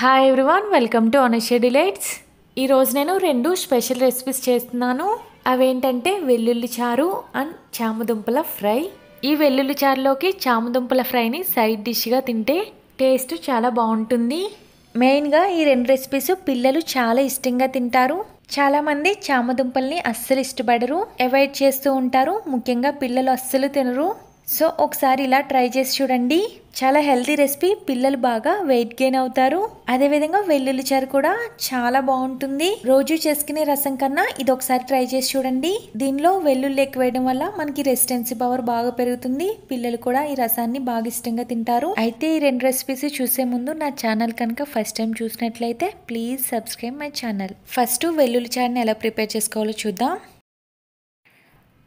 hi everyone welcome to Anashe delights ఈరోజు నేను రెండు స్పెషల్ రెసిపీస్ చేస్తున్నాను అవేంటంటే వెల్లుల్లి చారు అండ్ చామదుంపల ఫ్రై ఈ వెల్లుల్లి చారులోకి చామదుంపల ఫ్రైని సైడ్ డిష్గా తింటే టేస్ట్ చాలా బాగుంటుంది మెయిన్గా ఈ రెండు రెసిపీస్ పిల్లలు చాలా ఇష్టంగా తింటారు చాలామంది చామదుంపల్ని అస్సలు ఇష్టపడరు అవాయిడ్ చేస్తూ ఉంటారు ముఖ్యంగా పిల్లలు అస్సలు తినరు సో ఒకసారి ఇలా ట్రై చేసి చూడండి చాలా హెల్తీ రెసిపీ పిల్లలు బాగా వెయిట్ గెయిన్ అవుతారు అదేవిధంగా వెల్లుల్లి చారు కూడా చాలా బాగుంటుంది రోజు చేసుకునే రసం కన్నా ఇది ఒకసారి ట్రై చేసి చూడండి దీనిలో వెల్లుల్లి ఎక్కువ వేయడం వల్ల మనకి రెసిస్టెన్సీ పవర్ బాగా పెరుగుతుంది పిల్లలు కూడా ఈ రసాన్ని బాగా ఇష్టంగా తింటారు అయితే ఈ రెండు రెసిపీస్ చూసే ముందు నా ఛానల్ కనుక ఫస్ట్ టైం చూసినట్లయితే please subscribe my channel first వెల్లుల్లి చారుని ఎలా ప్రిపేర్ చేసుకోవాలో చూద్దాం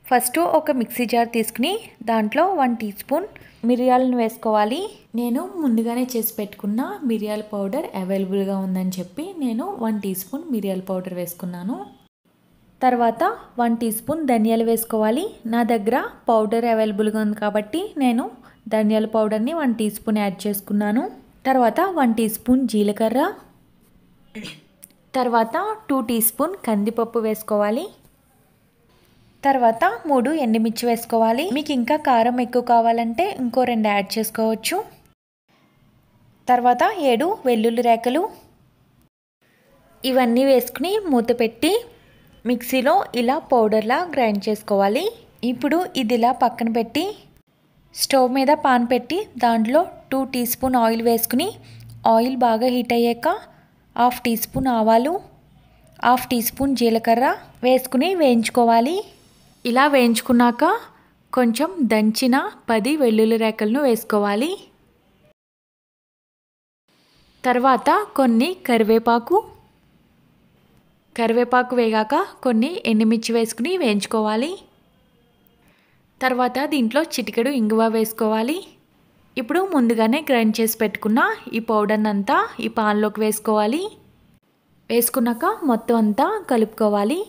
ఫస్ట్ ఒక మిక్సీ జార్ తీసుకుని దాంట్లో వన్ టీ స్పూన్ మిరియాలను వేసుకోవాలి నేను ముందుగానే చేసి పెట్టుకున్న మిరియాల పౌడర్ అవైలబుల్గా ఉందని చెప్పి నేను వన్ టీ స్పూన్ మిరియాల పౌడర్ వేసుకున్నాను తర్వాత వన్ టీ స్పూన్ ధనియాలు వేసుకోవాలి నా దగ్గర పౌడర్ అవైలబుల్గా ఉంది కాబట్టి నేను ధనియాల పౌడర్ని వన్ టీ స్పూన్ యాడ్ చేసుకున్నాను తర్వాత వన్ టీ స్పూన్ జీలకర్ర తర్వాత టూ టీ స్పూన్ కందిపప్పు వేసుకోవాలి తర్వాత మూడు ఎండుమిర్చి వేసుకోవాలి మీకు ఇంకా కారం ఎక్కువ కావాలంటే ఇంకో రెండు యాడ్ చేసుకోవచ్చు తర్వాత ఏడు వెల్లుల్లి రేకలు ఇవన్నీ వేసుకుని మూత పెట్టి మిక్సీలో ఇలా పౌడర్లా గ్రైండ్ చేసుకోవాలి ఇప్పుడు ఇది ఇలా పక్కన పెట్టి స్టవ్ మీద పాన్ పెట్టి దాంట్లో టూ టీ స్పూన్ ఆయిల్ వేసుకుని ఆయిల్ బాగా హీట్ అయ్యాక హాఫ్ టీ స్పూన్ ఆవాలు హాఫ్ టీ స్పూన్ జీలకర్ర వేసుకుని వేయించుకోవాలి ఇలా వేయించుకున్నాక కొంచెం దంచిన పది వెల్లుల్లి రేకలను వేసుకోవాలి తర్వాత కొన్ని కరివేపాకు కరివేపాకు వేగాక కొన్ని ఎండుమిర్చి వేసుకుని వేయించుకోవాలి తర్వాత దీంట్లో చిటికెడు ఇంగువ వేసుకోవాలి ఇప్పుడు ముందుగానే గ్రైండ్ చేసి పెట్టుకున్న ఈ పౌడర్ని అంతా ఈ పాన్లోకి వేసుకోవాలి వేసుకున్నాక మొత్తం అంతా కలుపుకోవాలి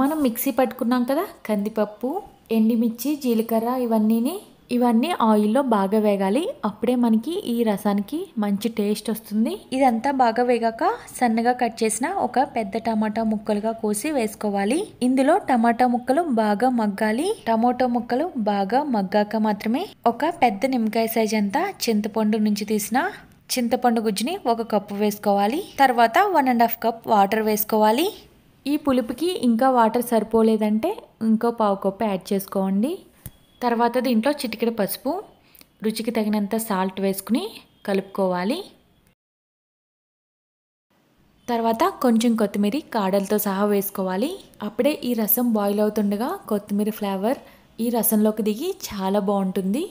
మనం మిక్సీ పట్టుకున్నాం కదా కందిపప్పు ఎండిమిర్చి జీలకర్ర ఇవన్నీని ఇవన్నీ ఆయిల్లో బాగా వేగాలి అప్పుడే మనకి ఈ రసానికి మంచి టేస్ట్ వస్తుంది ఇదంతా బాగా వేగాక సన్నగా కట్ చేసిన ఒక పెద్ద టమాటా ముక్కలుగా కోసి వేసుకోవాలి ఇందులో టమాటా ముక్కలు బాగా మగ్గాలి టమాటో ముక్కలు బాగా మగ్గాక మాత్రమే ఒక పెద్ద నిమ్మకాయ సైజ్ అంతా చింతపండు నుంచి తీసిన చింతపండు గుజ్జుని ఒక కప్పు వేసుకోవాలి తర్వాత one and half cup water వేసుకోవాలి ఈ పులుపుకి ఇంకా వాటర్ సరిపోలేదంటే ఇంకో పావు కప్పు యాడ్ చేసుకోండి తర్వాత దీంట్లో చిటికెడ పసుపు రుచికి తగినంత సాల్ట్ వేసుకుని కలుపుకోవాలి తర్వాత కొంచెం కొత్తిమీర కాడలతో సహా వేసుకోవాలి అప్పుడే ఈ రసం బాయిల్ అవుతుండగా కొత్తిమీర ఫ్లేవర్ ఈ రసంలోకి దిగి చాలా బాగుంటుంది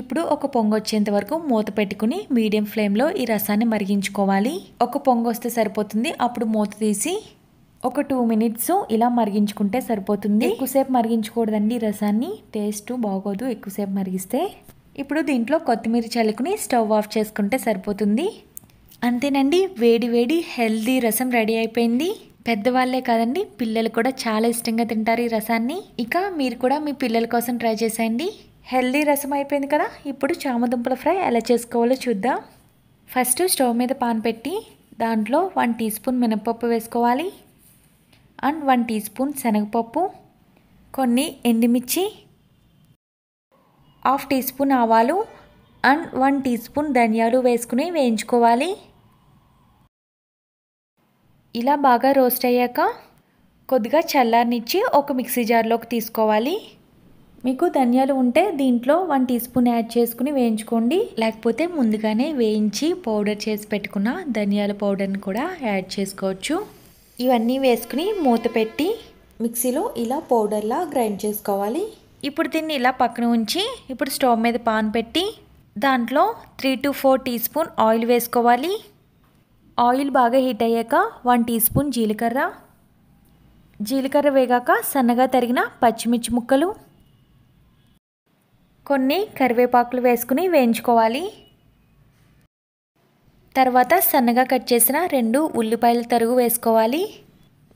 ఇప్పుడు ఒక పొంగు వచ్చేంత వరకు మూత పెట్టుకుని మీడియం ఫ్లేమ్లో ఈ రసాన్ని మరిగించుకోవాలి ఒక పొంగు వస్తే సరిపోతుంది అప్పుడు మూత తీసి ఒక టూ మినిట్స్ ఇలా మరిగించుకుంటే సరిపోతుంది ఎక్కువసేపు మరిగించకూడదండి రసాన్ని టేస్ట్ బాగోదు ఎక్కువసేపు మరిగిస్తే ఇప్పుడు దీంట్లో కొత్తిమీర చలుకుని స్టవ్ ఆఫ్ చేసుకుంటే సరిపోతుంది అంతేనండి వేడి వేడి హెల్దీ రసం రెడీ అయిపోయింది పెద్దవాళ్ళే కాదండి పిల్లలు కూడా చాలా ఇష్టంగా తింటారు ఈ రసాన్ని ఇక మీరు కూడా మీ పిల్లల కోసం ట్రై చేసేయండి హెల్దీ రసం అయిపోయింది కదా ఇప్పుడు చామదుంపల ఫ్రై ఎలా చేసుకోవాలో చూద్దాం ఫస్ట్ స్టవ్ మీద పాన్ పెట్టి దాంట్లో వన్ టీ స్పూన్ మినపప్పు వేసుకోవాలి అండ్ వన్ టీ స్పూన్ శనగపప్పు కొన్ని ఎండుమిర్చి హాఫ్ టీ స్పూన్ ఆవాలు అండ్ వన్ టీ స్పూన్ ధనియాలు వేసుకుని వేయించుకోవాలి ఇలా బాగా రోస్ట్ అయ్యాక కొద్దిగా చల్లారనిచ్చి ఒక మిక్సీ జార్లోకి తీసుకోవాలి మీకు ధనియాలు ఉంటే దీంట్లో వన్ టీ స్పూన్ యాడ్ చేసుకుని వేయించుకోండి లేకపోతే ముందుగానే వేయించి పౌడర్ చేసి పెట్టుకున్న ధనియాల పౌడర్ని కూడా యాడ్ చేసుకోవచ్చు ఇవన్నీ వేసుకుని మూత పెట్టి మిక్సీలో ఇలా పౌడర్లా గ్రైండ్ చేసుకోవాలి ఇప్పుడు దీన్ని ఇలా పక్కన ఉంచి ఇప్పుడు స్టవ్ మీద పాన్ పెట్టి దాంట్లో three to four teaspoon oil వేసుకోవాలి ఆయిల్ బాగా హీట్ అయ్యాక వన్ టీ స్పూన్ జీలకర్ర జీలకర్ర వేగాక సన్నగా తరిగిన పచ్చిమిర్చి ముక్కలు కొన్ని కరివేపాకులు వేసుకుని వేయించుకోవాలి తర్వాత సన్నగా కట్ చేసిన రెండు ఉల్లిపాయలు తరుగు వేసుకోవాలి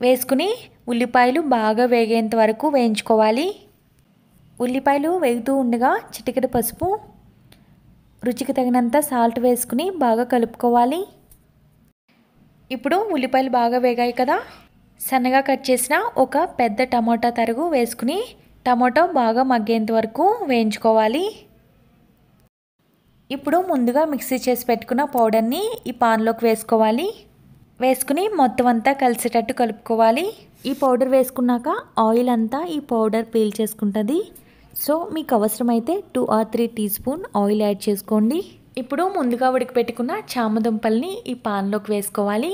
వేసుకుని ఉల్లిపాయలు బాగా వేగేంత వరకు వేయించుకోవాలి ఉల్లిపాయలు వేగుతూ ఉండగా చిటికెడ పసుపు రుచికి తగినంత సాల్ట్ వేసుకుని బాగా కలుపుకోవాలి ఇప్పుడు ఉల్లిపాయలు బాగా వేగాయి కదా సన్నగా కట్ చేసిన ఒక పెద్ద టమోటా తరుగు వేసుకుని టమోటో బాగా మగ్గేంత వరకు వేయించుకోవాలి ఇప్పుడు ముందుగా మిక్సీ చేసి పెట్టుకున్న పౌడర్ని ఈ పాన్లోకి వేసుకోవాలి వేసుకుని మొత్తం అంతా కలిసేటట్టు కలుపుకోవాలి ఈ పౌడర్ వేసుకున్నాక ఆయిల్ అంతా ఈ పౌడర్ పీల్ చేసుకుంటుంది సో మీకు అవసరమైతే two or three teaspoon oil add చేసుకోండి ఇప్పుడు ముందుగా ఉడకపెట్టుకున్న చామదుంపల్ని ఈ పాన్లోకి వేసుకోవాలి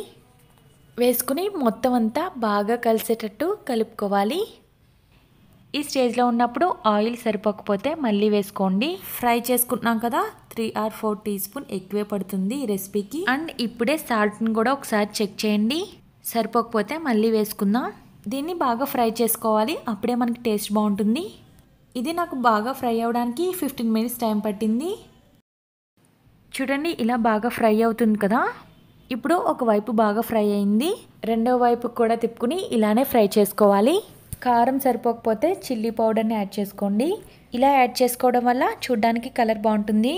వేసుకుని మొత్తం అంతా బాగా కలిసేటట్టు కలుపుకోవాలి ఈ స్టేజ్లో ఉన్నప్పుడు ఆయిల్ సరిపోకపోతే మళ్ళీ వేసుకోండి ఫ్రై చేసుకుంటున్నాం కదా three or four teaspoon ఎక్కువే పడుతుంది ఈ రెసిపీకి అండ్ ఇప్పుడే సాల్ట్ని కూడా ఒకసారి చెక్ చేయండి సరిపోకపోతే మళ్ళీ వేసుకుందాం దీన్ని బాగా ఫ్రై చేసుకోవాలి అప్పుడే మనకి టేస్ట్ బాగుంటుంది ఇది నాకు బాగా ఫ్రై అవ్వడానికి ఫిఫ్టీన్ మినిట్స్ టైం పట్టింది చూడండి ఇలా బాగా ఫ్రై అవుతుంది కదా ఇప్పుడు ఒకవైపు బాగా ఫ్రై అయింది రెండో వైపు కూడా తిప్పుకుని ఇలానే ఫ్రై చేసుకోవాలి కారం సరిపోకపోతే చిల్లీ పౌడర్ని యాడ్ చేసుకోండి ఇలా యాడ్ చేసుకోవడం వల్ల చూడ్డానికి కలర్ బాగుంటుంది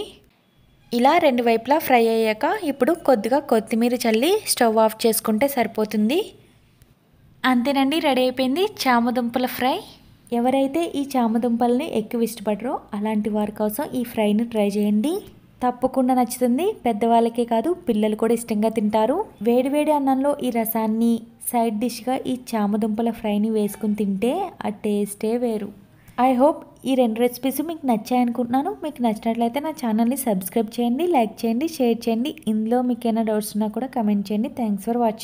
ఇలా రెండు వైపులా ఫ్రై అయ్యాక ఇప్పుడు కొద్దిగా కొత్తిమీర చల్లి స్టవ్ ఆఫ్ చేసుకుంటే సరిపోతుంది అంతేనండి రెడీ అయిపోయింది చామదుంపల ఫ్రై ఎవరైతే ఈ చామదుంపల్ని ఎక్కువ ఇష్టపడరో అలాంటి వారి కోసం ఈ ఫ్రైని ట్రై చేయండి తప్పకుండా నచ్చుతుంది పెద్దవాళ్ళకే కాదు పిల్లలు కూడా ఇష్టంగా తింటారు వేడివేడి అన్నంలో ఈ రసాన్ని సైడ్ డిష్గా ఈ చామదుంపల ఫ్రైని వేసుకుని తింటే ఆ టేస్టే వేరు ఐ హోప్ ఈ రెండు రెసిపీస్ మీకు నచ్చాయనుకుంటున్నాను మీకు నచ్చినట్లయితే నా ఛానల్ని సబ్స్క్రైబ్ చేయండి లైక్ చేయండి షేర్ చేయండి ఇందులో మీకు ఏమైనా డౌట్స్ ఉన్నా కూడా కమెంట్ చేయండి థ్యాంక్స్ ఫర్ వాచింగ్